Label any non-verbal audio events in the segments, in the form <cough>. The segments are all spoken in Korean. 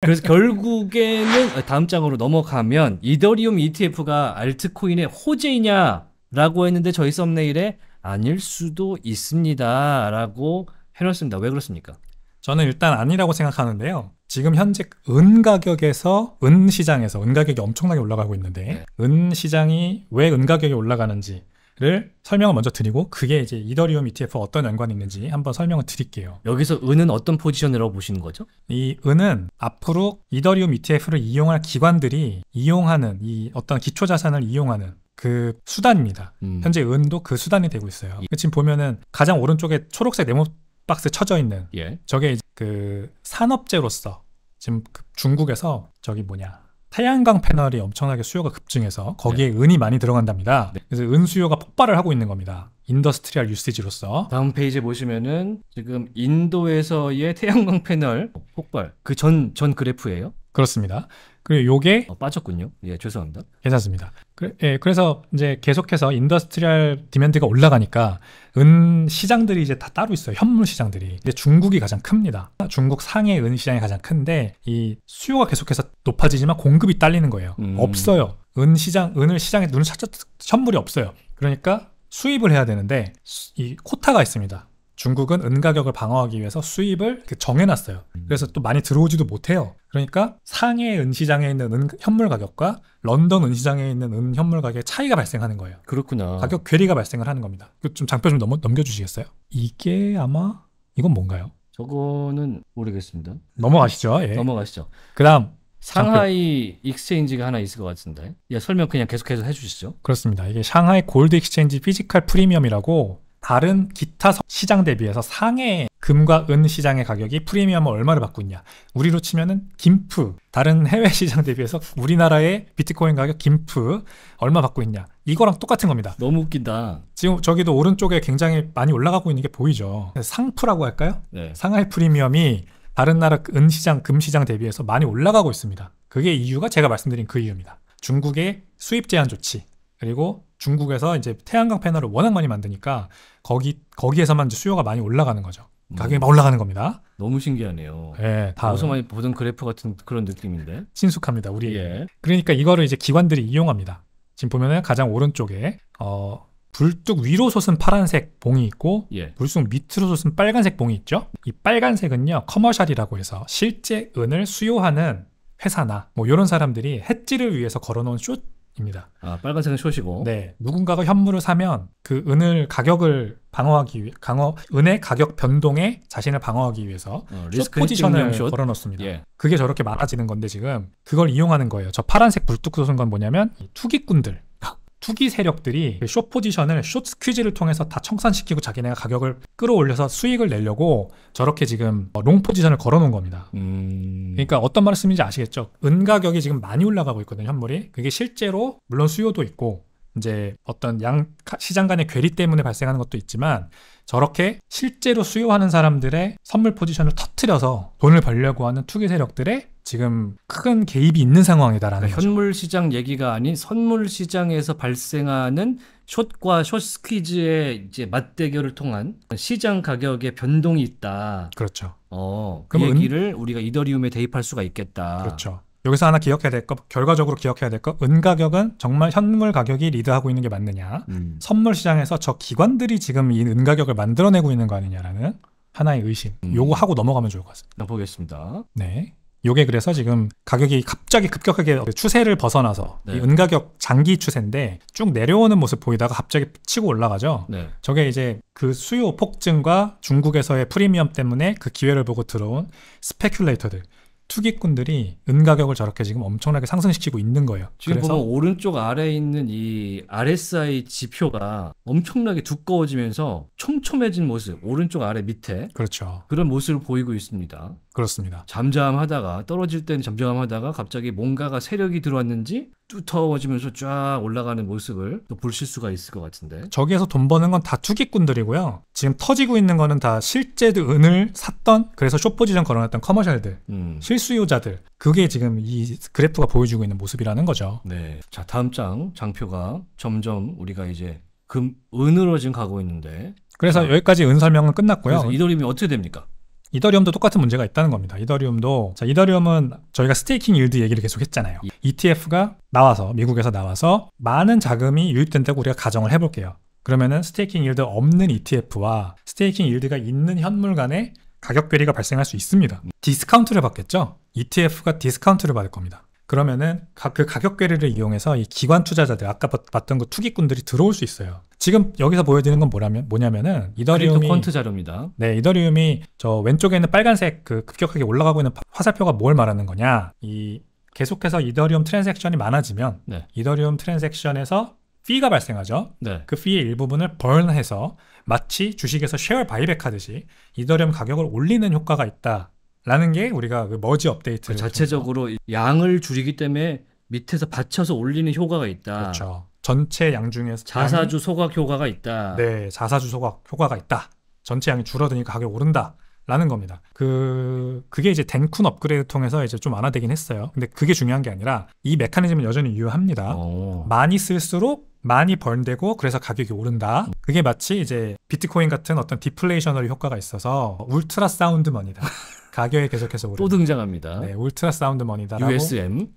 그래서 결국에는 다음 장으로 넘어가면 이더리움 ETF가 알트코인의 호재이냐라고 했는데 저희 썸네일에 아닐 수도 있습니다라고 해놨습니다왜 그렇습니까? 저는 일단 아니라고 생각하는데요. 지금 현재 은 가격에서 은 시장에서 은 가격이 엄청나게 올라가고 있는데 네. 은 시장이 왜 은 가격이 올라가는지 를 설명을 먼저 드리고 그게 이제 이더리움 ETF 어떤 연관이 있는지 한번 설명을 드릴게요. 여기서 은은 어떤 포지션이라고 보시는 거죠? 이 은은 앞으로 이더리움 ETF를 이용할 기관들이 이용하는 이 어떤 기초 자산을 이용하는 그 수단입니다. 음. 현재 은도 그 수단이 되고 있어요. 예. 지금 보면은 가장 오른쪽에 초록색 네모 박스 쳐져 있는 예. 저게 그 산업재로서 지금 그 중국에서 저기 뭐냐 태양광 패널이 엄청나게 수요가 급증해서 거기에 네. 은이 많이 들어간답니다. 네. 그래서 은 수요가 폭발을 하고 있는 겁니다. 인더스트리얼 유세지로서 다음 페이지에 보시면은 지금 인도에서의 태양광 패널 폭발 그 전전 전 그래프예요. 그렇습니다. 그리고 요게 어, 빠졌군요. 예, 죄송합니다. 괜찮습니다. 그래, 예, 그래서 이제 계속해서 인더스트리얼 디맨드가 올라가니까 은 시장들이 이제 다 따로 있어요. 현물 시장들이. 근데 중국이 가장 큽니다. 중국 상해 은 시장이 가장 큰데 이 수요가 계속해서 높아지지만 공급이 딸리는 거예요. 음. 없어요. 은 시장, 은을 시장에 눈을 찾아 현물이 없어요. 그러니까 수입을 해야 되는데 이 코타가 있습니다. 중국은 은가격을 방어하기 위해서 수입을 정해놨어요. 음. 그래서 또 많이 들어오지도 못해요. 그러니까 상해 은시장에 있는 은 현물 가격과 런던 은시장에 있는 은 현물 가격의 차이가 발생하는 거예요. 그렇구나. 가격 괴리가 발생을 하는 겁니다. 좀 장표 좀 넘, 넘겨주시겠어요? 이게 아마 이건 뭔가요? 저거는 모르겠습니다. 넘어가시죠. 예. 넘어가시죠. 그다음 상하이 장표. 익스체인지가 하나 있을 것 같은데 예, 설명 그냥 계속해서 해주시죠. 그렇습니다. 이게 상하이 골드 익스체인지 피지컬 프리미엄이라고 다른 기타 시장 대비해서 상해 금과 은 시장의 가격이 프리미엄을 얼마를 받고 있냐 우리로 치면은 김프 다른 해외 <laughs> 시장 대비해서 우리나라의 비트코인 가격 김프 얼마 받고 있냐 이거랑 똑같은 겁니다 너무 웃긴다 지금 저기도 오른쪽에 굉장히 많이 올라가고 있는 게 보이죠 상프라고 할까요? 네. 상하이 프리미엄이 다른 나라 은시장, 금시장 대비해서 많이 올라가고 있습니다. 그게 이유가 제가 말씀드린 그 이유입니다. 중국의 수입 제한 조치, 그리고 중국에서 이제 태양광 패널을 워낙 많이 만드니까 거기, 거기에서만 수요가 많이 올라가는 거죠. 가격이 막 올라가는 겁니다. 너무 신기하네요. 예, 다 어서 많이 보던 그래프 같은 그런 느낌인데. 친숙합니다, 우리. 예. 그러니까 이거를 이제 기관들이 이용합니다. 지금 보면은 가장 오른쪽에 어, 불뚝 위로 솟은 파란색 봉이 있고 예. 불쑥 밑으로 솟은 빨간색 봉이 있죠. 이 빨간색은요 커머셜이라고 해서 실제 은을 수요하는 회사나 뭐 이런 사람들이 해지를 위해서 걸어놓은 숏입니다. 아 빨간색은 숏이고. 네, 누군가가 현물을 사면 그 은을 가격을 방어하기 위해 강어 은의 가격 변동에 자신을 방어하기 위해서 어, 리스크 포지션을 걸어놓습니다. 예. 그게 저렇게 많아지는 건데 지금 그걸 이용하는 거예요. 저 파란색 불뚝 솟은 건 뭐냐면 투기꾼들. 투기 세력들이 쇼 포지션을 숏 스퀴즈를 통해서 다 청산시키고 자기네가 가격을 끌어올려서 수익을 내려고 저렇게 지금 어, 롱 포지션을 걸어놓은 겁니다. 음... 그러니까 어떤 말씀인지 아시겠죠? 은 가격이 지금 많이 올라가고 있거든요, 현물이. 그게 실제로 물론 수요도 있고 이제 어떤 양 시장 간의 괴리 때문에 발생하는 것도 있지만 저렇게 실제로 수요하는 사람들의 선물 포지션을 터트려서 돈을 벌려고 하는 투기 세력들의 지금 큰 개입이 있는 상황이다라는 그러 그러니까 현물 시장 얘기가 아닌 선물 시장에서 발생하는 숏과 숏 스퀴즈의 이제 맞대결을 통한 시장 가격의 변동이 있다. 그렇죠. 어, 그 얘기를 은... 우리가 이더리움에 대입할 수가 있겠다. 그렇죠. 여기서 하나 기억해야 될 것, 결과적으로 기억해야 될 것, 은가격은 정말 현물 가격이 리드하고 있는 게 맞느냐, 음. 선물 시장에서 저 기관들이 지금 이 은가격을 만들어내고 있는 거 아니냐라는 하나의 의심. 음. 요거 하고 넘어가면 좋을 것 같습니다. 보겠습니다. 네. 요게 그래서 지금 가격이 갑자기 급격하게 추세를 벗어나서 네. 이 은가격 장기 추세인데 쭉 내려오는 모습 보이다가 갑자기 치고 올라가죠. 네. 저게 이제 그 수요 폭증과 중국에서의 프리미엄 때문에 그 기회를 보고 들어온 스페큘레이터들. 투기꾼들이 은가격을 저렇게 지금 엄청나게 상승시키고 있는 거예요. 지금 보면 오른쪽 아래에 있는 이 RSI 지표가 엄청나게 두꺼워지면서 촘촘해진 모습, 오른쪽 아래 밑에 그렇죠. 그런 모습을 보이고 있습니다. 그렇습니다. 잠잠하다가 떨어질 땐 잠잠하다가 갑자기 뭔가가 세력이 들어왔는지 뚜터워지면서 쫙 올라가는 모습을 또볼 실수가 있을 것 같은데 저기에서 돈 버는 건 다 투기꾼들이고요 지금 터지고 있는 거는 다 실제 은을 샀던 그래서 쇼포지션 걸어놨던 커머셜들 음. 실수요자들 그게 지금 이 그래프가 보여주고 있는 모습이라는 거죠 네. 자 다음 장 장표가 점점 우리가 이제 금 은으로 지금 가고 있는데 그래서 여기까지 은 설명은 끝났고요 이돌림이 어떻게 됩니까? 이더리움도 똑같은 문제가 있다는 겁니다. 이더리움도 자, 이더리움은 저희가 스테이킹 일드 얘기를 계속 했잖아요. 예. ETF가 나와서 미국에서 나와서 많은 자금이 유입된다고 우리가 가정을 해볼게요. 그러면은 스테이킹 일드 없는 ETF와 스테이킹 일드가 있는 현물 간의 가격 괴리가 발생할 수 있습니다. 음. 디스카운트를 받겠죠? ETF가 디스카운트를 받을 겁니다. 그러면은 그 가격 괴리를 이용해서 이 기관 투자자들 아까 봤던 그 투기꾼들이 들어올 수 있어요. 지금 여기서 보여지는건 뭐라면 뭐냐면은 이더리움이 퀀트 자료입니다. 네, 이더리움이 저 왼쪽에 있는 빨간색 그 급격하게 올라가고 있는 화살표가 뭘 말하는 거냐? 이 계속해서 이더리움 트랜잭션이 많아지면 네. 이더리움 트랜잭션에서 피가 발생하죠. 네. 그 피의 일부분을 번해서 마치 주식에서 쉐어 바이백 하듯이 이더리움 가격을 올리는 효과가 있다. 라는 게 우리가 그 머지 업데이트 그 자체적으로 양을 줄이기 때문에 밑에서 받쳐서 올리는 효과가 있다. 그렇죠. 전체 양 중에서 자사주 양이, 소각 효과가 있다. 네, 자사주 소각 효과가 있다. 전체 양이 줄어드니까 가격 오른다. 라는 겁니다. 그 그게 이제 덴쿤 업그레이드 통해서 이제 좀 완화되긴 했어요. 근데 그게 중요한 게 아니라 이 메커니즘은 여전히 유효합니다. 오. 어. 많이 쓸수록 많이 번되고 그래서 가격이 오른다. 그게 마치 이제 비트코인 같은 어떤 디플레이셔너리 효과가 있어서 울트라 사운드 머니다. 가격에 계속해서 오또 등장합니다. 네, 울트라 사운드 머니다라고 USM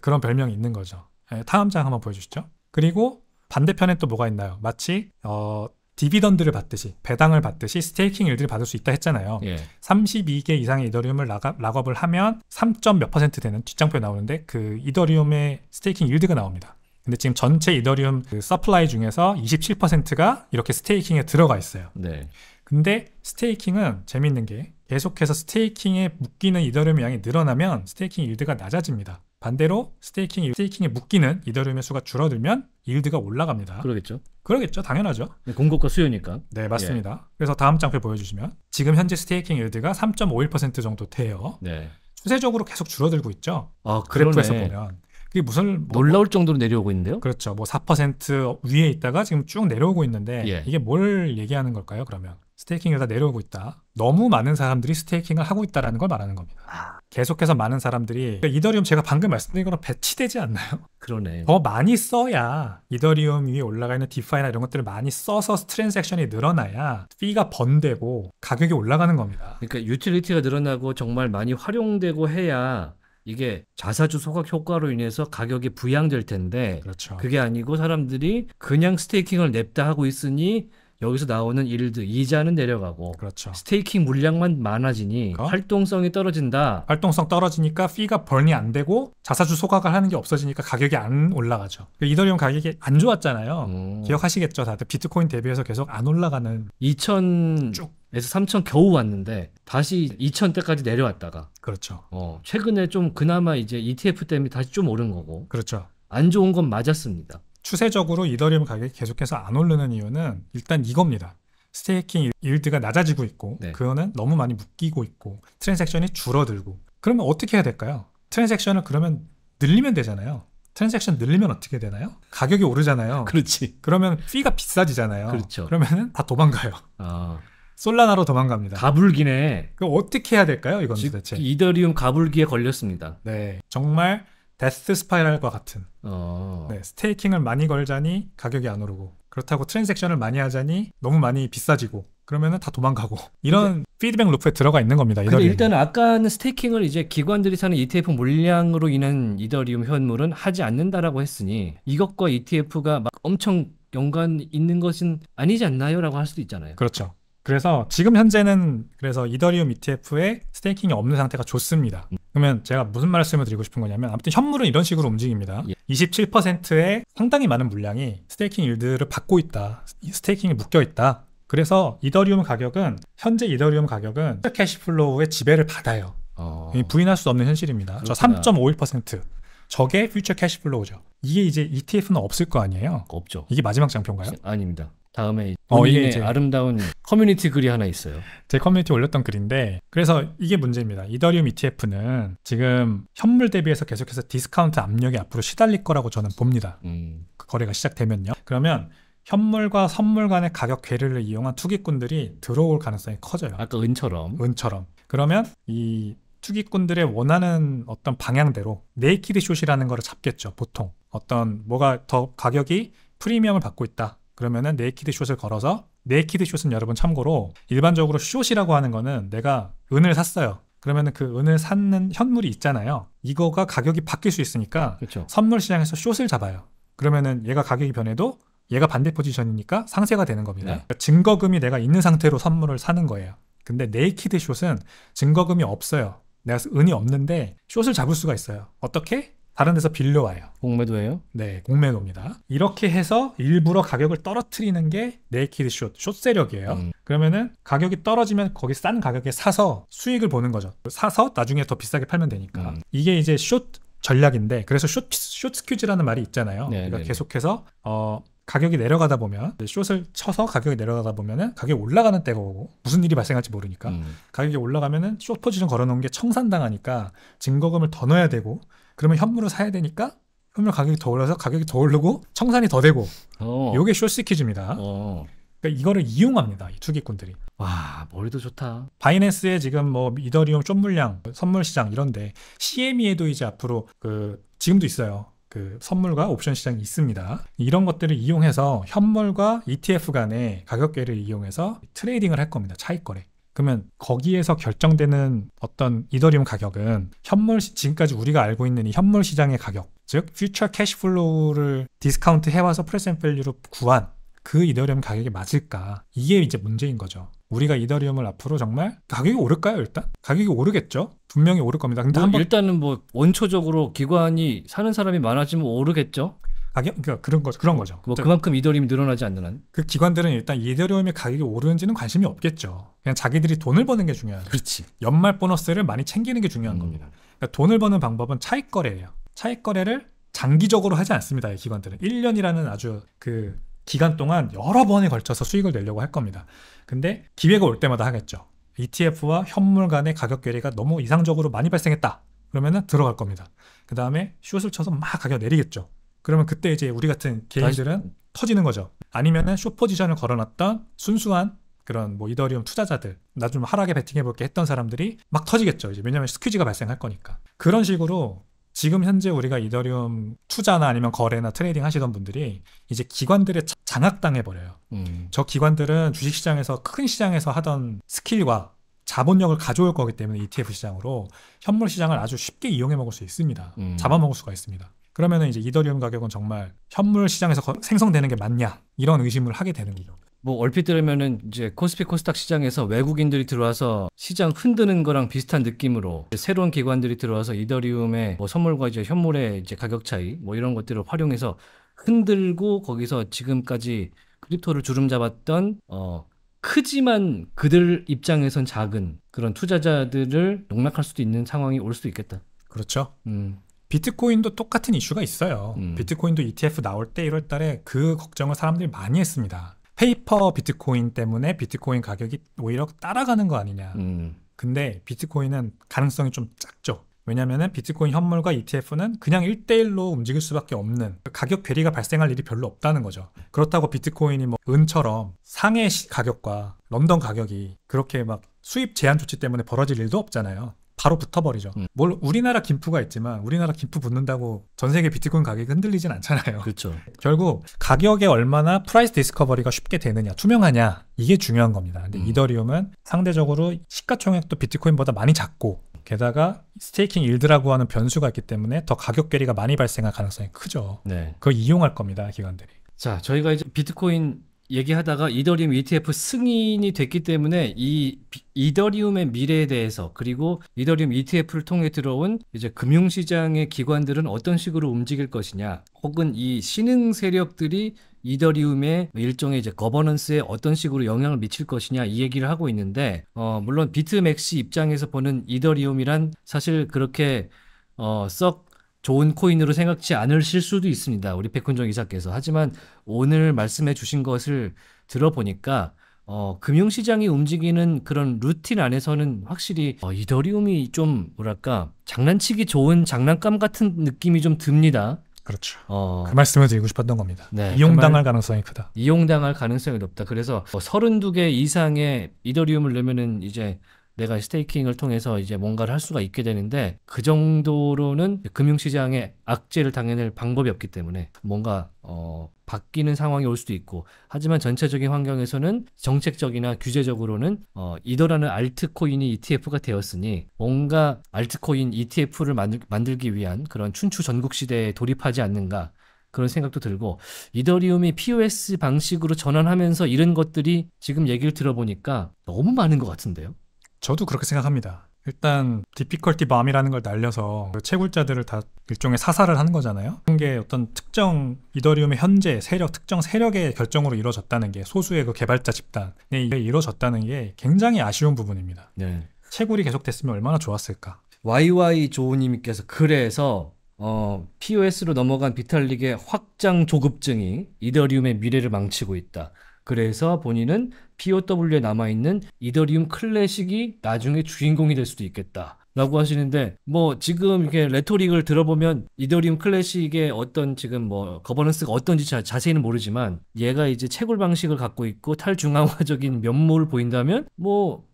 그런 별명이 있는 거죠. 네, 타음장 한번 보여주시죠. 그리고 반대편에 또 뭐가 있나요? 마치 어, 디비던드를 받듯이 배당을 받듯이 스테이킹 일들을 받을 수 있다 했잖아요. 예. 32개 이상의 이더리움을 락업, 을 하면 3. 몇 퍼센트 되는 뒷장표 나오는데 그 이더리움의 스테이킹 일드가 나옵니다. 근데 지금 전체 이더리움 그 서플라이 중에서 27%가 이렇게 스테이킹에 들어가 있어요. 네. 근데 스테이킹은 재밌는 게 계속해서 스테이킹에 묶이는 이더리움 양이 늘어나면 스테이킹 일드가 낮아집니다. 반대로 스테이킹, 스테이킹에 묶이는 이더리움의 수가 줄어들면 일드가 올라갑니다. 그러겠죠. 그러겠죠. 당연하죠. 네, 공급과 수요니까. 네, 맞습니다. 예. 그래서 다음 장표 보여주시면 지금 현재 스테이킹 일드가 3.51% 정도 돼요. 네. 추세적으로 계속 줄어들고 있죠. 아, 그래프에서 그러네. 보면. 그게 무슨 뭐, 놀라울 정도로 내려오고 있는데요? 그렇죠. 뭐 4% 위에 있다가 지금 쭉 내려오고 있는데 예. 이게 뭘 얘기하는 걸까요? 그러면 스테이킹에다 내려오고 있다. 너무 많은 사람들이 스테이킹을 하고 있다라는 걸 말하는 겁니다. 아. 계속해서 많은 사람들이 그러니까 이더리움 제가 방금 말씀드린 거랑 배치되지 않나요? 그러네. 더 많이 써야 이더리움 위에 올라가 있는 디파이나 이런 것들을 많이 써서 트랜잭션이 늘어나야 피가 번되고 가격이 올라가는 겁니다. 그러니까 유틸리티가 늘어나고 정말 많이 활용되고 해야 이게 자사주 소각 효과로 인해서 가격이 부양될 텐데 그렇죠. 그게 아니고 사람들이 그냥 스테이킹을 냅다 하고 있으니 여기서 나오는 일드 이자는 내려가고 그렇죠. 스테이킹 물량만 많아지니 그러 그러니까 활동성이 떨어진다. 활동성 떨어지니까 피가 벌니 안 되고 자사주 소각을 하는 게 없어지니까 가격이 안 올라가죠. 그 이더리움 가격이 안 좋았잖아요. 음. 기억하시겠죠? 다들 비트코인 대비해서 계속 안 올라가는 2000쭉 에서 3천 겨우 왔는데 다시 2천 대까지 내려왔다가 그렇죠. 어, 최근에 좀 그나마 이제 ETF 때문에 다시 좀 오른 거고 그렇죠. 안 좋은 건 맞았습니다. 추세적으로 이더리움 가격이 계속해서 안 오르는 이유는 일단 이겁니다. 스테이킹 일드가 낮아지고 있고 네. 그거는 너무 많이 묶이고 있고 트랜잭션이 줄어들고 그러면 어떻게 해야 될까요? 트랜잭션을 그러면 늘리면 되잖아요. 트랜잭션 늘리면 어떻게 되나요? 가격이 오르잖아요. <laughs> 그렇지. 그러면 피가 비싸지잖아요. 그렇죠. 그러면 다 도망가요. 아. 솔라나로 도망갑니다. 가불기네. 그럼 어떻게 해야 될까요? 이건 도대체. 이더리움 가불기에 걸렸습니다. 네. 정말 데스 스파이럴과 같은 어. 네, 스테이킹을 많이 걸자니 가격이 안 오르고 그렇다고 트랜잭션을 많이 하자니 너무 많이 비싸지고 그러면은 다 도망가고 <laughs> 이런 근데, 피드백 루프에 들어가 있는 겁니다. 근데 일단 아까는 스테이킹을 이제 기관들이 사는 ETF 물량으로 인한 이더리움 현물은 하지 않는다라고 했으니 이것과 ETF가 막 엄청 연관 있는 것은 아니지 않나요라고 할 수도 있잖아요. 그렇죠. 그래서 지금 현재는 그래서 이더리움 ETF에 스테이킹이 없는 상태가 좋습니다. 음. 그러면 제가 무슨 말씀을 드리고 싶은 거냐면 아무튼 현물은 이런 식으로 움직입니다. 27%의 예. 상당히 많은 물량이 스테이킹 일드를 받고 있다. 스테이킹이 묶여 있다. 그래서 이더리움 가격은 현재 이더리움 가격은 캐시플로우의 지배를 받아요. 어... 부인할 수 없는 현실입니다. 그렇구나. 저3.51% 저게 퓨처 캐시플로우죠. 이게 이제 ETF는 없을 거 아니에요? 없죠. 이게 마지막 장표인가요? 아닙니다. 다음에 어, 이게 이제... 아름다운 <laughs> 커뮤니티 글이 하나 있어요. 제 커뮤니티 올렸던 글인데 그래서 이게 문제입니다. 이더리움 ETF는 지금 현물 대비해서 계속해서 디스카운트 압력이 앞으로 시달릴 거라고 저는 봅니다. 음. 그 거래가 시작되면요. 그러면 현물과 선물 간의 가격 괴리를 이용한 투기꾼들이 들어올 가능성이 커져요. 아까 은처럼. 은처럼. 그러면 이 투기꾼들의 원하는 어떤 방향대로 네이키드 숏이라는 거를 잡겠죠. 보통 어떤 뭐가 더 가격이 프리미엄을 받고 있다. 그러면은 네이키드 숏을 걸어서 네이키드 숏은 여러분 참고로 일반적으로 숏이라고 하는 거는 내가 은을 샀어요. 그러면은 그 은을 샀는 현물이 있잖아요. 이거가 가격이 바뀔 수 있으니까 그쵸. 그렇죠. 선물 시장에서 숏을 잡아요. 그러면은 얘가 가격이 변해도 얘가 반대 포지션이니까 상세가 되는 겁니다. 네. 그러니까 증거금이 내가 있는 상태로 선물을 사는 거예요. 근데 네이키드 숏은 증거금이 없어요. 내가 은이 없는데 숏을 잡을 수가 있어요. 어떻게? 다른 데서 빌려와요. 공매도예요? 네, 공매도입니다. 이렇게 해서 일부러 가격을 떨어뜨리는 게 네이키드 숏, 숏세력이에요. 음. 그러면은 가격이 떨어지면 거기 싼 가격에 사서 수익을 보는 거죠. 사서 나중에 더 비싸게 팔면 되니까. 음. 이게 이제 숏 전략인데 그래서 숏, 숏 스큐즈라는 말이 있잖아요. 네 그러니까 네, 네. 계속해서 어, 가격이 내려가다 보면 숏을 쳐서 가격이 내려가다 보면은 가격이 올라가는 때가 오고 무슨 일이 발생할지 모르니까 음. 가격이 올라가면은 숏 포지션 걸어놓은 게 청산당하니까 증거금을 더 넣어야 되고 그러면 현물을 사야 되니까 현물 가격이 더 올라서 가격이 더 오르고 청산이 더 되고 어. 요게 쇼시키즈입니다 어. 그러니까 이거를 이용합니다. 이 투기꾼들이. 와 머리도 좋다. 바이낸스에 지금 뭐 이더리움 쫀 물량 선물 시장 이런데 CME에도 이제 앞으로 그 지금도 있어요. 그 선물과 옵션 시장이 있습니다. 이런 것들을 이용해서 현물과 ETF 간의 가격계를 이용해서 트레이딩을 할 겁니다. 차익 거래. 그러면 거기에서 결정되는 어떤 이더리움 가격은 현물 시, 지금까지 우리가 알고 있는 이 현물 시장의 가격, 즉 퓨처 캐시플로우를 디스카운트 해와서 프레젠 밸류로 구한 그 이더리움 가격이 맞을까? 이게 이제 문제인 거죠. 우리가 이더리움을 앞으로 정말 가격이 오를까요 일단 가격이 오르겠죠 분명히 오를 겁니다 근데 뭐 일단은 뭐 원초적으로 기관이 사는 사람이 많아지면 오르겠죠 가격 그러니까 그런 거죠. 그런 거죠. 뭐 그만큼 이더리움이 늘어나지 않는 한. 그 기관들은 일단 이더리움의 가격이 오르는지는 관심이 없겠죠. 그냥 자기들이 돈을 버는 게 중요하죠. 그렇지. 연말 보너스를 많이 챙기는 게 중요한 음. 겁니다. 그러니까 돈을 버는 방법은 차익 거래예요. 차익 거래를 장기적으로 하지 않습니다. 이 기관들은 1년이라는 아주 그 기간 동안 여러 번에 걸쳐서 수익을 내려고 할 겁니다. 근데 기회가 올 때마다 하겠죠. ETF와 현물 간의 가격 괴리가 너무 이상적으로 많이 발생했다. 그러면은 들어갈 겁니다. 그 다음에 슛을 쳐서 막 가격 내리겠죠. 그러면 그때 이제 우리 같은 개인들은 다시... 터지는 거죠. 아니면은 쇼 포지션을 걸어놨던 순수한 그런 뭐 이더리움 투자자들 나 좀 하락에 베팅해볼게 했던 사람들이 막 터지겠죠. 이제 왜냐하면 스퀴즈가 발생할 거니까 그런 식으로 지금 현재 우리가 이더리움 투자나 아니면 거래나 트레이딩 하시던 분들이 이제 기관들의 장악당해 버려요. 음. 저 기관들은 주식시장에서 큰 시장에서 하던 스킬과 자본력을 가져올 거기 때문에 ETF 시장으로 현물 시장을 아주 쉽게 이용해 먹을 수 있습니다. 음. 잡아먹을 수가 있습니다. 그러면 이제 이더리움 가격은 정말 현물 시장에서 거, 생성되는 게 맞냐 이런 의심을 하게 되는 거죠. 뭐 얼핏 들으면은 이제 코스피 코스닥 시장에서 외국인들이 들어와서 시장 흔드는 거랑 비슷한 느낌으로 새로운 기관들이 들어와서 이더리움의 뭐 선물과 이제 현물의 이제 가격 차이 뭐 이런 것들을 활용해서 흔들고 거기서 지금까지 크립토를 주름 잡았던 어 크지만 그들 입장에선 작은 그런 투자자들을 농락할 수도 있는 상황이 올 수도 있겠다. 그렇죠. 음. 비트코인도 똑같은 이슈가 있어요. 음. 비트코인도 ETF 나올 때 1월 달에 그 걱정을 사람들이 많이 했습니다. 페이퍼 비트코인 때문에 비트코인 가격이 오히려 따라가는 거 아니냐. 음. 근데 비트코인은 가능성이 좀 작죠. 왜냐면은 비트코인 현물과 ETF는 그냥 1대1로 움직일 수밖에 없는 가격 괴리가 발생할 일이 별로 없다는 거죠. 그렇다고 비트코인이 뭐 은처럼 상해 가격과 런던 가격이 그렇게 막 수입 제한 조치 때문에 벌어질 일도 없잖아요. 바로 붙어버리죠. 음. 뭘 우리나라 김프가 있지만 우리나라 김프 붙는다고 전 세계 비트코인 가격이 흔들리진 않잖아요. 그렇죠. 결국 가격에 얼마나 프라이스 디스커버리가 쉽게 되느냐, 투명하냐 이게 중요한 겁니다. 근데 음. 이더리움은 상대적으로 시가총액도 비트코인보다 많이 작고 게다가 스테이킹 일드라고 하는 변수가 있기 때문에 더 가격 괴리가 많이 발생할 가능성이 크죠. 네. 그걸 이용할 겁니다, 기관들이. 자, 저희가 이제 비트코인 얘기하다가 이더리움 ETF 승인이 됐기 때문에 이 이더리움의 미래에 대해서 그리고 이더리움 ETF를 통해 들어온 이제 금융시장의 기관들은 어떤 식으로 움직일 것이냐 혹은 이 신흥 세력들이 이더리움의 일종의 이제 거버넌스에 어떤 식으로 영향을 미칠 것이냐 이 얘기를 하고 있는데 어 물론 비트맥시 입장에서 보는 이더리움이란 사실 그렇게 어썩 좋은 코인으로 생각지 않으실 수도 있습니다. 우리 백훈정 이사께서. 하지만 오늘 말씀해 주신 것을 들어보니까 어, 금융시장이 움직이는 그런 루틴 안에서는 확실히 어, 이더리움이 좀 뭐랄까 장난치기 좋은 장난감 같은 느낌이 좀 듭니다. 그렇죠. 어, 그 말씀을 드리고 싶었던 겁니다. 네, 이용당할 그 말, 가능성이 크다. 이용당할 가능성이 높다. 그래서 어, 뭐 32개 이상의 이더리움을 넣으면은 이제 내가 스테이킹을 통해서 이제 뭔가를 할 수가 있게 되는데 그 정도로는 금융시장에 악재를 당해낼 방법이 없기 때문에 뭔가 어, 바뀌는 상황이 올 수도 있고 하지만 전체적인 환경에서는 정책적이나 규제적으로는 어, 이더라는 알트코인이 ETF가 되었으니 뭔가 알트코인 ETF를 만들, 만들기 위한 그런 춘추 전국 시대에 돌입하지 않는가 그런 생각도 들고 이더리움이 POS 방식으로 전환하면서 이런 것들이 지금 얘기를 들어보니까 너무 많은 것 같은데요. 저도 그렇게 생각합니다. 일단 디피컬티 밤이라는 걸 날려서 채굴자들을 다 일종의 사살을 하는 거잖아요. 그게 런 어떤 특정 이더리움의 현재 세력, 특정 세력의 결정으로 이루어졌다는 게 소수의 그 개발자 집단에 이루어졌다는 게 굉장히 아쉬운 부분입니다. 네. 채굴이 계속됐으면 얼마나 좋았을까. YY 조우님께서 그래서 어, POS로 넘어간 비탈릭의 확장 조급증이 이더리움의 미래를 망치고 있다. 그래서 본인은 POW에 남아있는 이더리움 클래식이 나중에 주인공이 될 수도 있겠다. 라고 하시는데 뭐 지금 이렇게 레토릭을 들어보면 이더리움 클래식의 어떤 지금 뭐 거버넌스가 어떤지 자, 자세히는 모르지만 얘가 이제 채굴 방식을 갖고 있고 탈중앙화적인 면모를 보인다면 뭐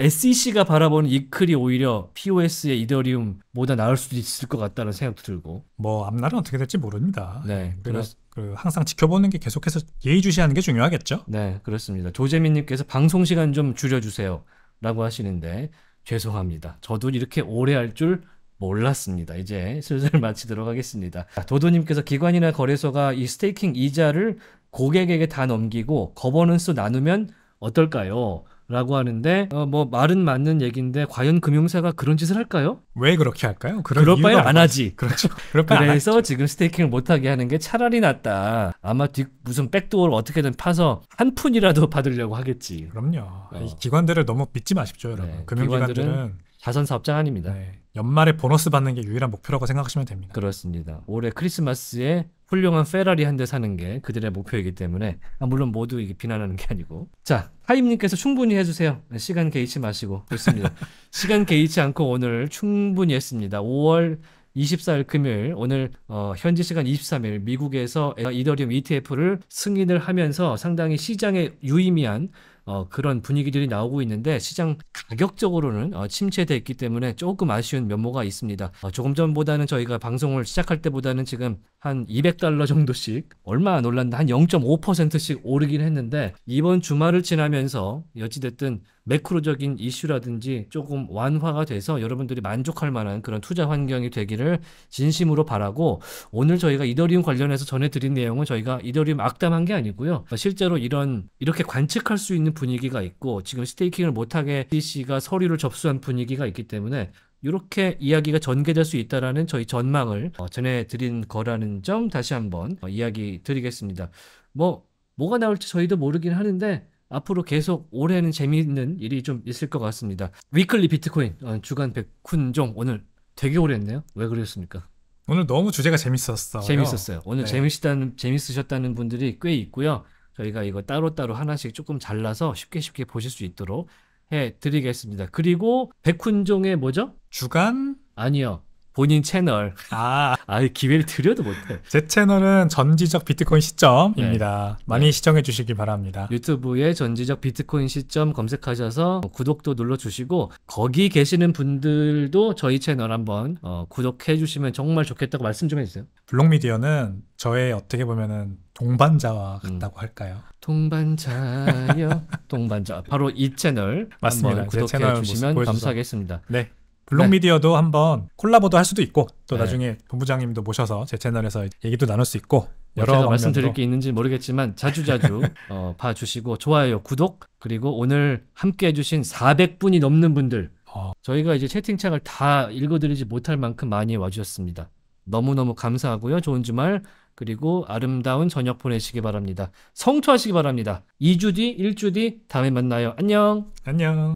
SEC가 바라보는 이 클이 오히려 POS의 이더리움보다 나을 수도 있을 것 같다는 생각도 들고. 뭐 앞날은 어떻게 될지 모릅니다. 네, 그래서 그 항상 지켜보는 게 계속해서 예의주시하는 게 중요하겠죠. 네, 그렇습니다. 조재민님께서 방송 시간 좀 줄여주세요라고 하시는데 죄송합니다. 저도 이렇게 오래 할 줄 몰랐습니다. 이제 슬슬 <laughs> 마치도록 하겠습니다. 도도님께서 기관이나 거래소가 이 스테이킹 이자를 고객에게 다 넘기고 거버넌스 나누면 어떨까요? 라고 하는데 어, 뭐 말은 맞는 얘기인데 과연 금융사가 그런 짓을 할까요? 왜 그렇게 할까요? 그럴 바에 안 하지. 그렇죠. 그래서 지금 스테이킹을 못하게 하는 게 차라리 낫다. 아마 뒤, 무슨 백도어를 어떻게든 파서 한 푼이라도 <laughs> 받으려고 하겠지. 그럼요. 어. 기관들을 너무 믿지 마십시오, 여러분. 네, 금융기관들은 자선사업장 아닙니다. 네, 연말에 보너스 받는 게 유일한 목표라고 생각하시면 됩니다. 그렇습니다. 올해 크리스마스에 훌륭한 페라리 한 대 사는 게 그들의 목표이기 때문에 아, 물론 모두 이게 비난하는 게 아니고 자 하임님께서 충분히 해주세요 네, 시간 개의치 마시고 그습니다 <laughs> 시간 개의치 않고 오늘 충분히 했습니다 5월 24일 금요일 오늘 어, 현지 시간 23일 미국에서 이더리움 ETF를 승인을 하면서 상당히 시장에 유의미한 어, 그런 분위기들이 나오고 있는데 시장 가격적으로는 어, 침체돼 있기 때문에 조금 아쉬운 면모가 있습니다. 어, 조금 전보다는 저희가 방송을 시작할 때보다는 지금 한 200달러 정도씩 얼마 안 올랐나 한 0.5%씩 오르긴 했는데 이번 주말을 지나면서 여지됐든 매크로적인 이슈라든지 조금 완화가 돼서 여러분들이 만족할 만한 그런 투자 환경이 되기를 진심으로 바라고 오늘 저희가 이더리움 관련해서 전해드린 내용은 저희가 이더리움 악담한 게 아니고요. 실제로 이런 이렇게 관측할 수 있는 분위기가 있고 지금 스테이킹을 못하게 DC가 서류를 접수한 분위기가 있기 때문에 이렇게 이야기가 전개될 수 있다라는 저희 전망을 어, 전해드린 거라는 점 다시 한번 어, 이야기 드리겠습니다. 뭐 뭐가 나올지 저희도 모르긴 하는데 앞으로 계속 올해는 재미있는 일이 좀 있을 것 같습니다. 위클리 비트코인 어, 주간 백훈종 오늘 되게 오래 했네요. 왜 그랬습니까? 오늘 너무 주제가 재밌었어. 재밌었어요. 오늘 네. 재밌다는 재밌으셨다는 분들이 꽤 있고요. 저희가 이거 따로따로 하나씩 조금 잘라서 쉽게 쉽게 보실 수 있도록 해 드리겠습니다. 그리고 백훈종의 뭐죠? 주간 아니요. 본인 채널 아, <laughs> 아 기회를 드려도 못해. 제 채널은 전지적 비트코인 시점입니다. 네. 많이 네. 시청해 주시기 바랍니다. 유튜브에 전지적 비트코인 시점 검색하셔서 구독도 눌러 주시고 거기 계시는 분들도 저희 채널 한번 어, 구독해 주시면 정말 좋겠다고 말씀 좀 해주세요. 블록미디어는 저의 어떻게 보면은 동반자와 음. 같다고 음. 할까요? 동반자요, <laughs> 동반자. 바로 이 채널 맞습니다. 구독해 채널 주시면 감사하겠습니다. 네, 블록미디어도 네. 한번 콜라보도 할 수도 있고 또 네. 나중에 본부장님도 모셔서 제 채널에서 얘기도 나눌 수 있고 뭐 여러 제가 말씀드릴 게 있는지 모르겠지만 자주자주 <laughs> 어, 봐주시고 좋아요, 구독 그리고 오늘 함께 해주신 400분이 넘는 분들 어. 저희가 이제 채팅창을 다 읽어드리지 못할 만큼 많이 와주셨습니다. 너무너무 감사하고요. 좋은 주말 그리고 아름다운 저녁 보내시기 바랍니다. 성투하시기 바랍니다. 2주 뒤, 1주 뒤 다음에 만나요. 안녕. 안녕.